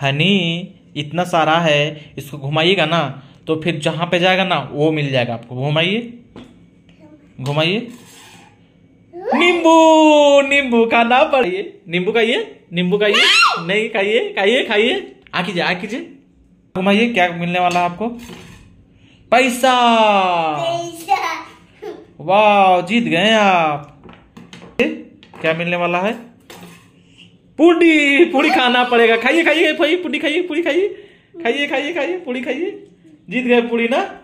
हनी इतना सारा है इसको घुमाइएगा ना तो फिर जहाँ पे जाएगा ना वो मिल जाएगा आपको घुमाइए घुमाइए नींबू नींबू का ना पड़िए नींबू खाइए नींबू खाइए नहीं खाइए खाइए खाइए आ कीजिए आ कीजिए घुमाइए क्या मिलने वाला आपको पैसा वाह जीत गए आप क्या मिलने वाला है पूडी पूड़ी खाना पड़ेगा खाइए खाइए भाई खाइए पूरी खाइए खाइए खाइए खाइए पूड़ी खाइए जीत गए पूड़ी ना